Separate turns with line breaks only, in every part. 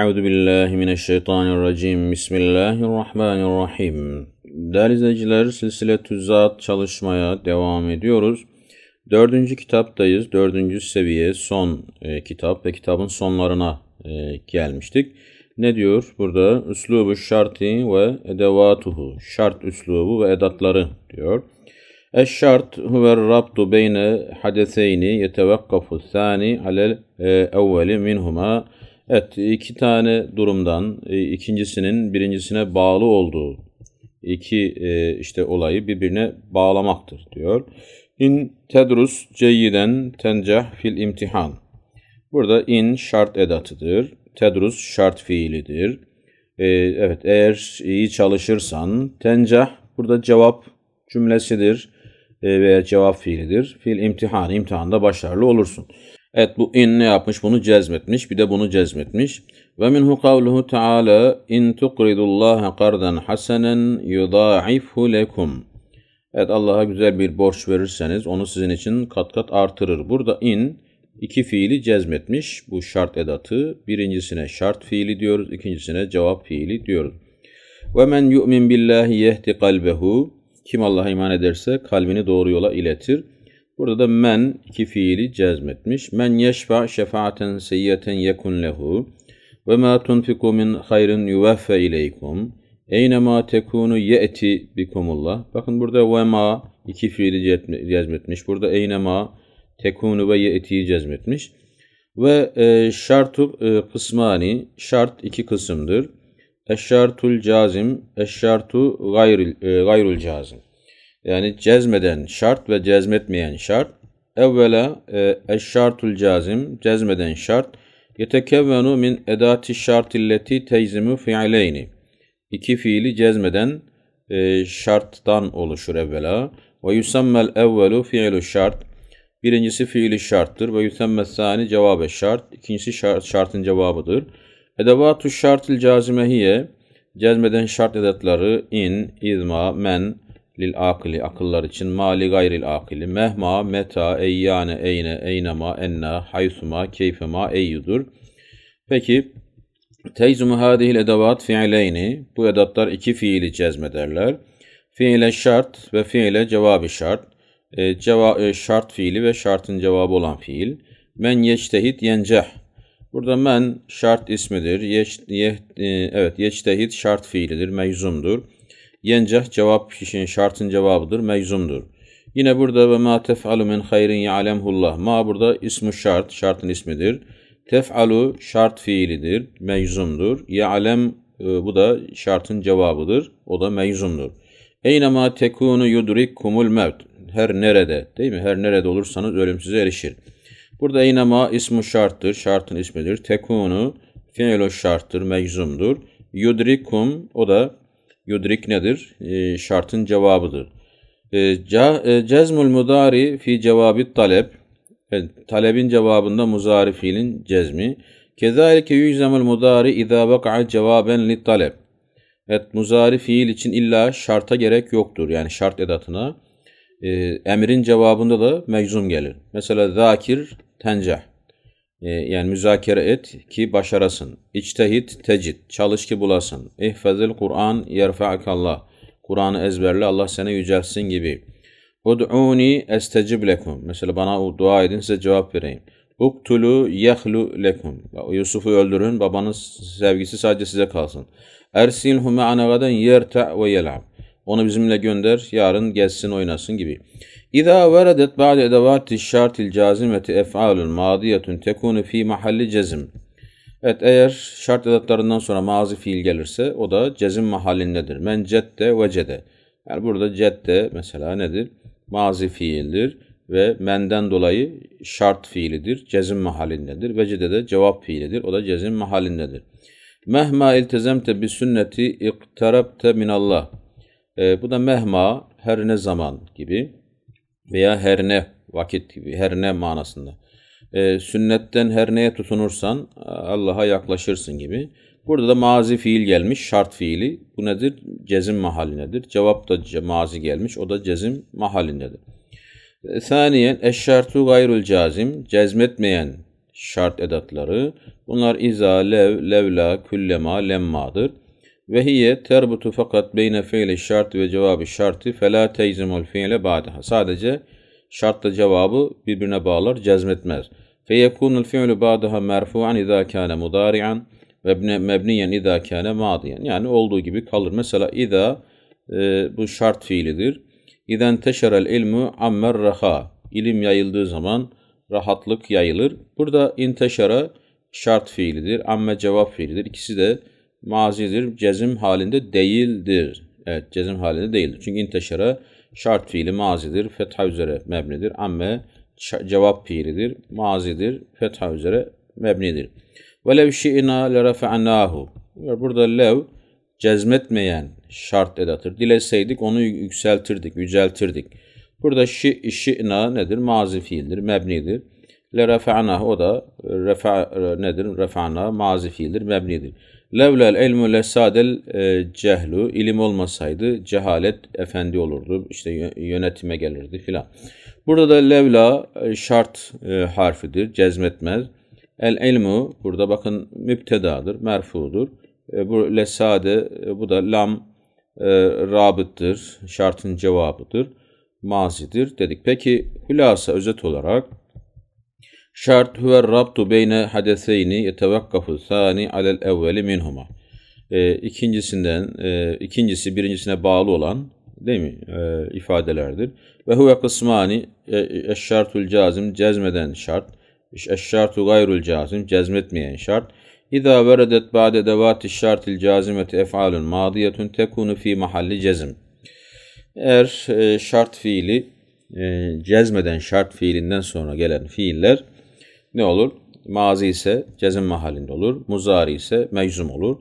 أعوذ بالله من الشيطان الرجيم بسم الله الرحمن الرحيم Değerli izleyiciler, silsile tüzzat çalışmaya devam ediyoruz. Dördüncü kitaptayız. Dördüncü seviye son e, kitap ve kitabın sonlarına e, gelmiştik. Ne diyor burada? Üslubu şarti ve edevatuhu. Şart üslubu ve edatları diyor. şart huver rabtu beyne hadeseyni yetevekkafu thani alel e, evveli minhuma. Evet, iki tane durumdan, e, ikincisinin birincisine bağlı olduğu iki e, işte olayı birbirine bağlamaktır diyor. İn tedrus ceyyiden tencah fil imtihan. Burada in şart edatıdır. Tedrus şart fiilidir. E, evet, eğer iyi çalışırsan tencah burada cevap cümlesidir e, veya cevap fiilidir. Fil imtihan, imtihanda başarılı olursun. Evet bu in ne yapmış? Bunu cezmetmiş. Bir de bunu cezmetmiş. Ve minhu kavluhu Teala in tuqridullaha qardan hasenen yudâifhu lekum. Evet Allah'a güzel bir borç verirseniz onu sizin için kat kat artırır. Burada in iki fiili cezmetmiş. Bu şart edatı. Birincisine şart fiili diyoruz. ikincisine cevap fiili diyoruz. Ve men yu'min billahi yehdi kalbehu. Kim Allah'a iman ederse kalbini doğru yola iletir. Burada da men iki fiili cezmetmiş. Men yeşfa şefaaten seyyiyeten yekun lehu ve ma tunfiku min hayrin yuveffe ileykum eyne ma tekunu ye'ti bikumullah. Bakın burada ve ma iki fiili cezmetmiş. Burada eyne ma tekunu ve ye'tiyi cezmetmiş. Ve e, şartu e, kısmani, şart iki kısımdır. Eşşartul cazim, eşşartu gayrul, e, gayrul cazim. Yani cezmeden şart ve cezmetmeyen şart. Evvela e, eşşartul cazim, cezmeden şart. Yetekevvenu min edati şartilleti teyzimu fiileyni. İki fiili cezmeden e, şarttan oluşur evvela. Ve yusammel evvelu fiilu şart. Birincisi fiili şarttır. Ve yusammel sani cevabı şart. İkincisi şart, şartın cevabıdır. Edevatu şartil cazimehiye. Cezmeden şart edatları in, izma, men, lil akili akıllar için mali gayril akili mehma meta eyyane eyne eynema enna haysuma keyfema eyyudur. Peki teyzumu hadihil edevat fiileyni bu edatlar iki fiili cezmederler. Fiile şart ve fiile cevabı şart. E, ceva e, şart fiili ve şartın cevabı olan fiil. Men yeştehit yenceh. Burada men şart ismidir. yeş ye, e, evet yeştehit şart fiilidir, meyzumdur Yencah cevap kişinin şartın cevabıdır, meczumdur. Yine burada ve ma tef'alu min hayrin ya'lemhullah. Ma burada ismi şart, şartın ismidir. Tef'alu şart fiilidir, meczumdur. Ya'lem e, bu da şartın cevabıdır. O da meczumdur. Eynema tekunu yudrikkumul mevt. Her nerede, değil mi? Her nerede olursanız ölüm size erişir. Burada eynema ismi şarttır, şartın ismidir. Tekunu fiilu şarttır, meczumdur. Yudrikum o da Yudrik nedir? E, şartın cevabıdır. E, ca, e, cezmül mudari fi cevabı talep. E, talebin cevabında muzari fiilin cezmi. Kezalike yüzemül mudari idâ vaka'a cevaben li talep. Evet, muzari fiil için illa şarta gerek yoktur. Yani şart edatına. E, emrin cevabında da meczum gelir. Mesela zakir tencah. Ee, yani müzakere et ki başarasın. İçtehit tecit, çalış ki bulasın. İhfazil Kur'an yerfa'akallah. Kur'an'ı ezberle Allah seni yücelsin gibi. Ud'uni estecib lekum. Mesela bana dua edin size cevap vereyim. Uktulu yehlu lekum. Yusuf'u öldürün babanın sevgisi sadece size kalsın. Ersilhu me'ane gaden yerta ve yel'ab. Onu bizimle gönder yarın gelsin oynasın gibi. إذا وردت بعد أدوات şartil الجازمة أفعال ماضية تكون في محل cezm. Evet eğer şart edatlarından sonra mazi fiil gelirse o da cezim mahallindedir. Men cedde ve cede. Yani burada cedde mesela nedir? Mazi fiildir ve menden dolayı şart fiilidir. Cezim mahallindedir. Ve cede de cevap fiilidir. O da cezim mahallindedir. Mehma iltezemte bi sünneti iktarabte minallah. E, bu da mehma her ne zaman gibi veya her ne vakit gibi her ne manasında. E, sünnetten her neye tutunursan e, Allah'a yaklaşırsın gibi. Burada da mazi fiil gelmiş, şart fiili. Bu nedir? Cezim mahallinedir. Cevap da mazi gelmiş, o da cezim mahallindedir. Saniyen e, eşşartu gayrul cazim, cezmetmeyen şart edatları. Bunlar iza, lev, levla, küllema, lemmadır. Ve hiye terbutu fakat beyne fiili şart ve cevabı şartı fela teyzimul fiile ba'daha. Sadece şartla cevabı birbirine bağlar, cezmetmez. Feyekunul fiilu ba'daha merfu'an idâ kâne mudâri'an ve mebniyen idâ kâne mâdiyen. Yani olduğu gibi kalır. Mesela idâ e, bu şart fiilidir. İden teşerel ilmu ammer raha. İlim yayıldığı zaman rahatlık yayılır. Burada inteşara şart fiilidir. Amme cevap fiilidir. İkisi de mazidir, cezim halinde değildir. Evet, cezim halinde değildir. Çünkü inteşara şart fiili mazidir, fetha üzere mebnidir. Amme cevap fiilidir, mazidir, fetha üzere mebnidir. Velev şi'ina lerafe'nâhu. Burada lev cezmetmeyen şart edatır. Dileseydik onu yükseltirdik, yüceltirdik. Burada şi, şi'na nedir? Mazi fiildir, mebnidir. Le refa'na o da refa nedir? Refa'na mazi fiildir, mebnidir. Levlel ilmu lesadel e, cehlu. ilim olmasaydı cehalet efendi olurdu. İşte yönetime gelirdi filan. Burada da levla e, şart e, harfidir. Cezmetmez. El ilmu burada bakın müptedadır, merfudur. Bu lesade bu da lam rabıttır, şartın cevabıdır, mazidir dedik. Peki hülasa özet olarak Şart huve rabtu beyne hadeseyni yetevakkafu sani alel evveli minhuma. E, ikincisinden, e, ikincisi birincisine bağlı olan değil mi e, ifadelerdir. Ve huve kısmani e, eşşartul cazim cezmeden şart. Eşşartu gayrul cazim cezmetmeyen şart. İza veredet ba'de devati şartil cazimeti ef'alun madiyetun tekunu fi mahalli cezim. Eğer e, şart fiili e, cezmeden şart fiilinden sonra gelen fiiller ne olur? Mazi ise cezim mahalinde olur. Muzari ise meczum olur.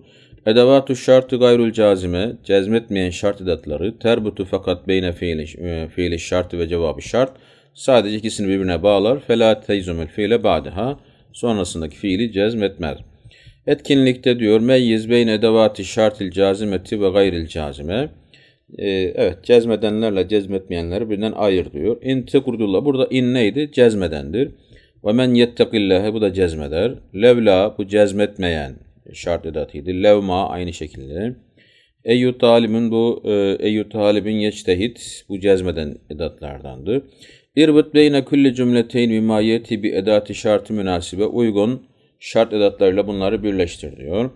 Edevatü şartı gayrul cazime, cezmetmeyen şart edatları, terbutu fakat beyne fiili, e, fiili şartı ve cevabı şart, sadece ikisini birbirine bağlar. Fela teyzumül fiile ba'diha, sonrasındaki fiili cezmetmez. Etkinlikte diyor, meyyiz beyne edevati şartil cazimeti ve gayril cazime. E, evet, cezmedenlerle cezmetmeyenleri birden ayır diyor. İn burada in neydi? Cezmedendir. Ve men yettekillâhe bu da cezmeder. Levla bu cezmetmeyen şart edatıydı. Levma aynı şekilde. Eyyü talibin bu e, eyyü talibin yeçtehit bu cezmeden edatlardandı. İrbit beyne külli cümleteyn mimâ bi edati şartı münasibe uygun şart edatlarıyla bunları birleştir diyor.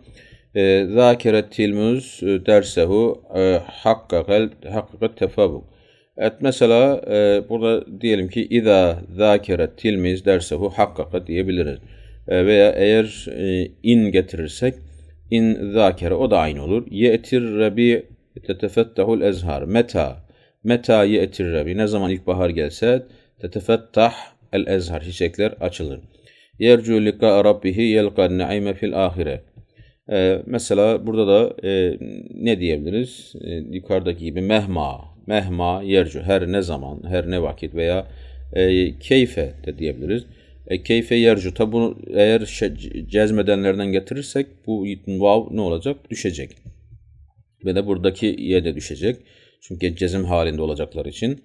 E, Zâkeret tilmüz e, dersehu hakkakel hakkakal tefabuk. Evet mesela e, burada diyelim ki İza zakire tilmiz bu hakkaka diyebiliriz. E, veya eğer e, in getirirsek in zâkere o da aynı olur. Ye'tir rabi tetefettahul ezhar. Meta. Meta ye'tir rabi. Ne zaman ilkbahar gelse tetefettah el ezhar. Çiçekler açılır. Yercu lika rabbihi yelkan naime fil ahire. Ee, mesela burada da e, ne diyebiliriz? E, yukarıdaki gibi mehma mehma yercu her ne zaman, her ne vakit veya e, keyfe de diyebiliriz. E, keyfe yercu tabi bunu eğer şey, cezmedenlerden getirirsek bu vav ne olacak? Düşecek. Ve de buradaki ye de düşecek. Çünkü cezim halinde olacaklar için.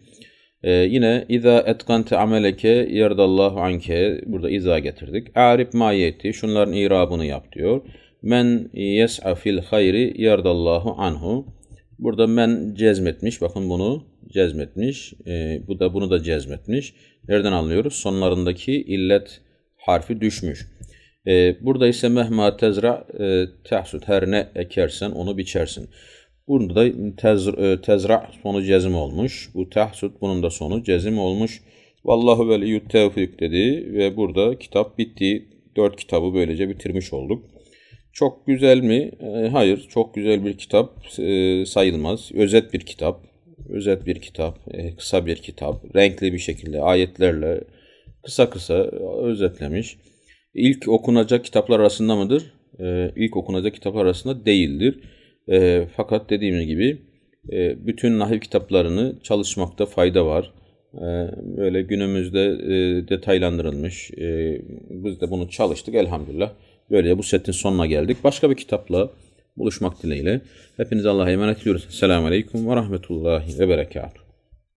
Ee, yine iza etkante ameleke yerdallahu anke burada iza getirdik. Arif mayeti şunların irabını yap diyor. Men yes'a fil hayri yerdallahu anhu. Burada men cezmetmiş. Bakın bunu cezmetmiş. E, bu da bunu da cezmetmiş. Nereden anlıyoruz? Sonlarındaki illet harfi düşmüş. E, burada ise mehma tezra e, tehsud. Her ne ekersen onu biçersin. Burada da e, tezra sonu cezim olmuş. Bu tehsud bunun da sonu cezim olmuş. Vallahu veliyyü tevfik dedi ve burada kitap bitti. Dört kitabı böylece bitirmiş olduk. Çok güzel mi? E, hayır, çok güzel bir kitap e, sayılmaz. Özet bir kitap, özet bir kitap, e, kısa bir kitap, renkli bir şekilde ayetlerle kısa kısa özetlemiş. İlk okunacak kitaplar arasında mıdır? E, ilk okunacak kitaplar arasında değildir. E, fakat dediğim gibi e, bütün nahiv kitaplarını çalışmakta fayda var. E, böyle günümüzde e, detaylandırılmış. E, biz de bunu çalıştık elhamdülillah. Böyle bu setin sonuna geldik. Başka bir kitapla buluşmak dileğiyle. Hepinize Allah'a emanet ediyoruz. Selamun Aleyküm ve Rahmetullahi ve Berekatuhu.